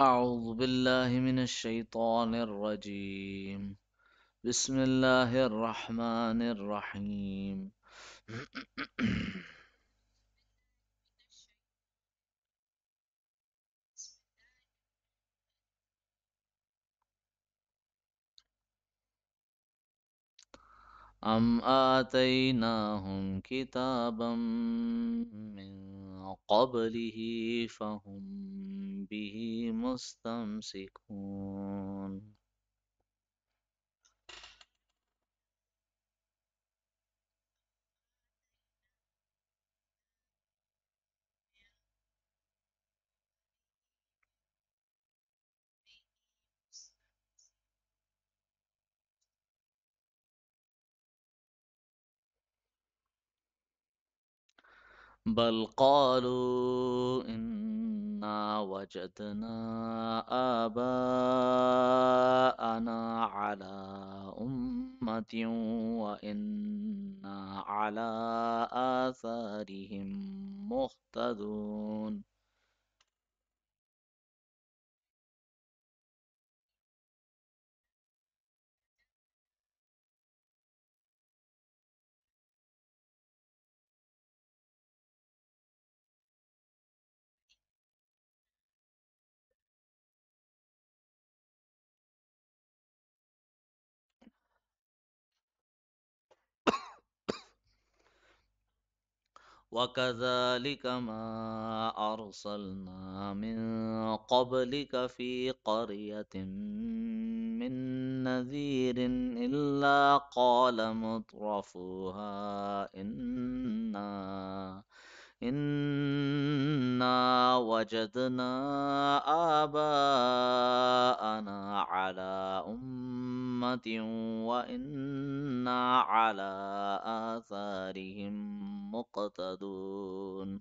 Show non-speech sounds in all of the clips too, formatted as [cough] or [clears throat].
أعوذ بالله من الشيطان الرجيم بسم الله الرحمن الرحيم أم آتيناهم كتابا من قبله فهم به مستمسكون بل قالوا إنا وجدنا آباءنا على أمة وإنا على آثارهم مهتدون وكذلك ما أرسلنا من قبلك في قرية من نذير إلا قال مطرفوها إنا إنا وجدنا آباءنا على أمة وإنا على آثارهم مقتدون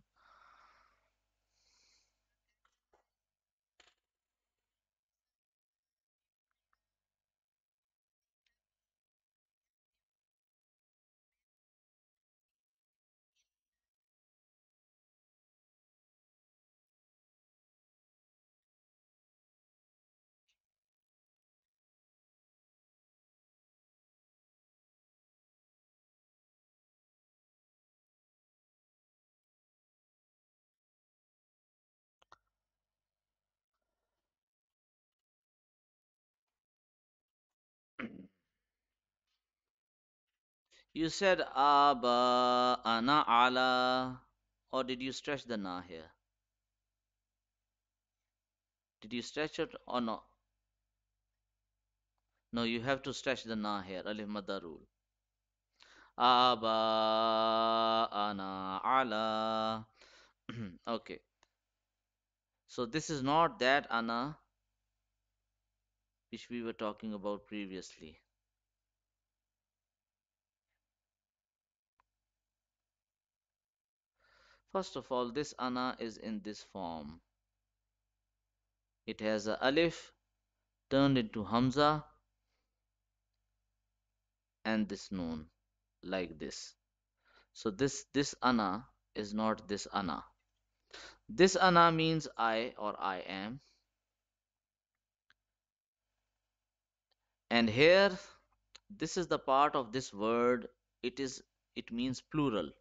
You said Aba Ana Ala or did you stretch the Na here? Did you stretch it or no? No, you have to stretch the Na here, Alif Madda rule. Aba Ana Ala [clears throat] Okay. So this is not that Ana which we were talking about previously. First of all, this ana is in this form. It has a alif turned into hamza and this noon like this. So this this ana is not this ana. This ana means I or I am. And here this is the part of this word it is it means plural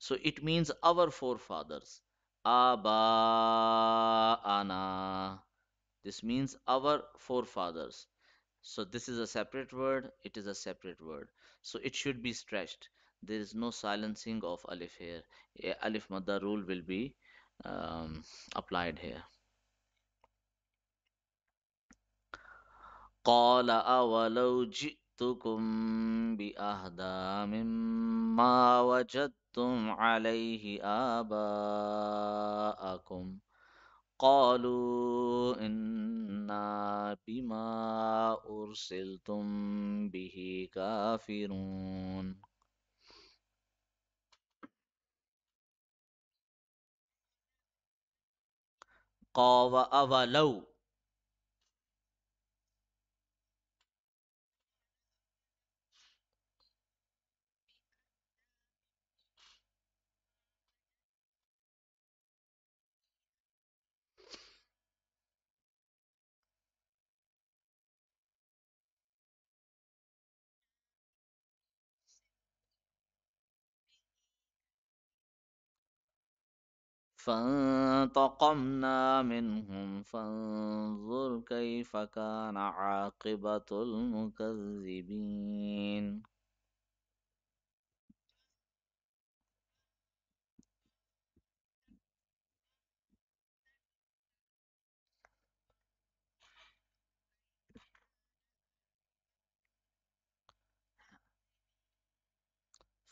so it means our forefathers. Ana. This means our forefathers. So this is a separate word. It is a separate word. So it should be stretched. There is no silencing of alif here. Alif madda rule will be um, applied here. قال أولو جئتكم بأهدى مما وجدتم عليه آباءكم قالوا إنا بما أرسلتم به كافرون قَالَ أولو فانتقمنا منهم فانظر كيف كان عاقبة المكذبين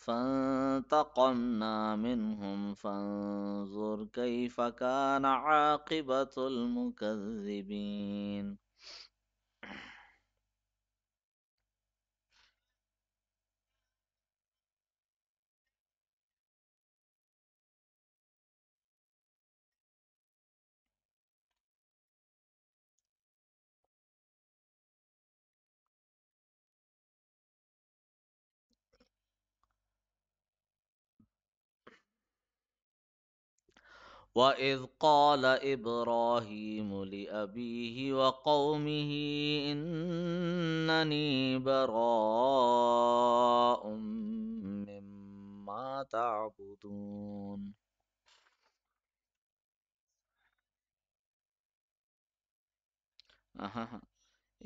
فانتقمنا منهم فانظر كيف كان عاقبة المكذبين واذ قال ابراهيم لابيه وقومه انني براء مما تعبدون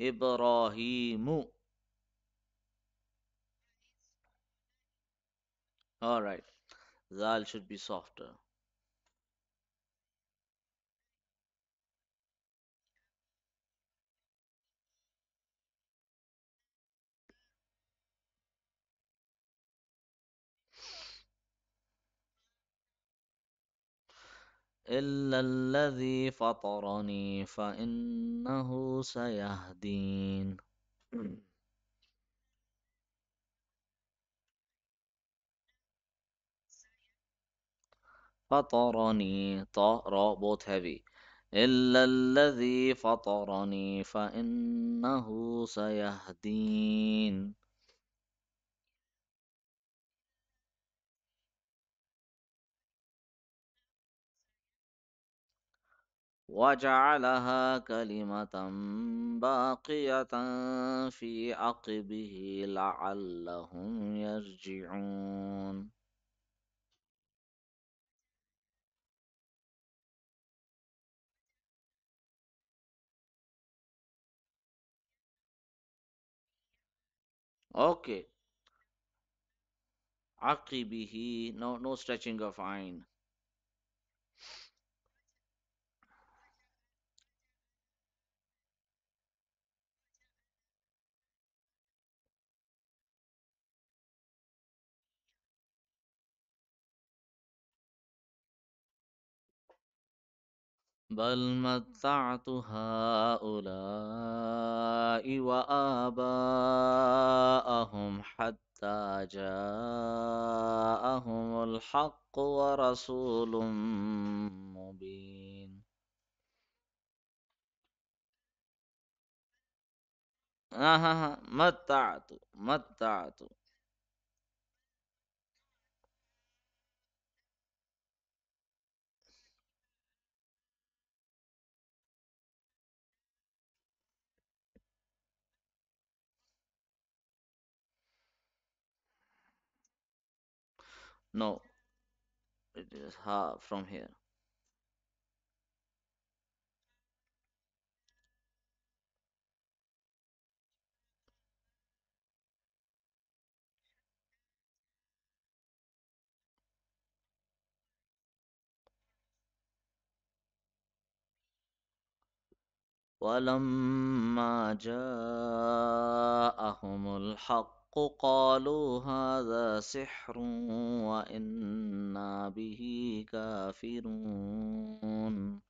ابراهيم all right zal should be softer إلا الذي فطرني فإنه سيهدين فطرني طاء راء بوت إلا الذي فطرني فإنه سيهدين وجعلها كلمة باقية في عقبه لعلهم يرجعون Okay. Aqibihi, no, no stretching of ayn. بل متعت هؤلاء وآباءهم حتى جاءهم الحق ورسول مبين آه, آه،, آه، متعت متعت No, it is ha from here. ولما جاءهم الحق الحق قالوا هذا سحر وإنا به كافرون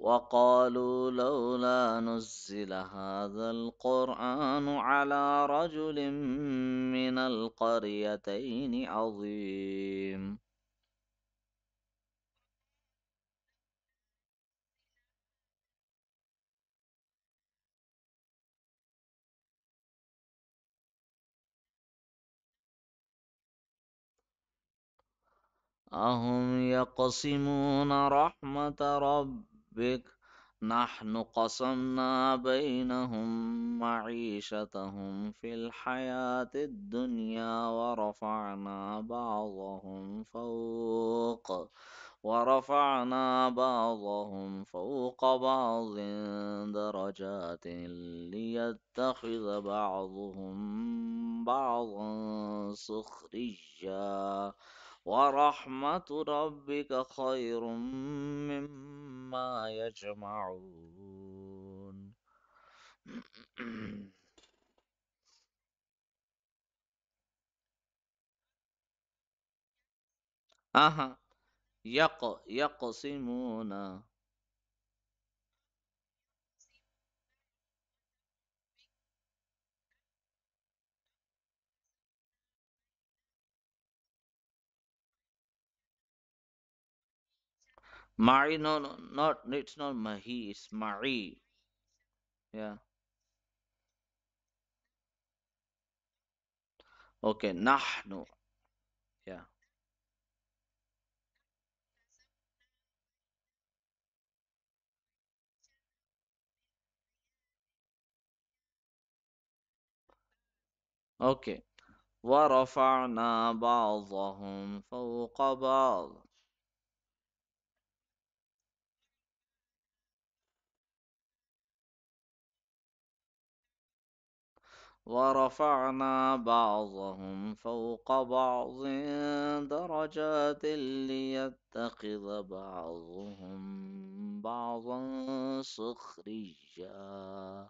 وقالوا لولا نزل هذا القرآن على رجل من القريتين عظيم أهم يقسمون رحمة رب ربك نحن قسمنا بينهم معيشتهم في الحياة الدنيا ورفعنا بعضهم فوق ورفعنا بعضهم فوق بعض درجات ليتخذ بعضهم بعضا سخريا ورحمة ربك خير مما يجمعون أها يق يقسمون Mari, no, no, not it's not Mahi, it's Mari. Yeah. Okay, Nahnu. Yeah. Okay. ورفعنا بعضهم فوق بعض ورفعنا بعضهم فوق بعض درجات ليتخذ بعضهم بعضا سخريا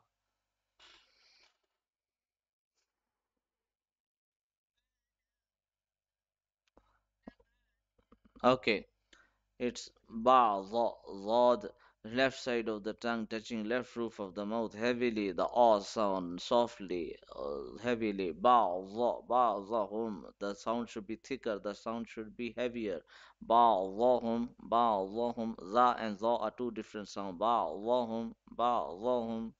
okay it's بعض ضاد left side of the tongue touching left roof of the mouth heavily the r sound softly uh, heavily ba'dha hum the sound should be thicker the sound should be heavier Ba, ba'dhahum ba'dhahum za and za are two different sounds Ba, ba'dhahum hum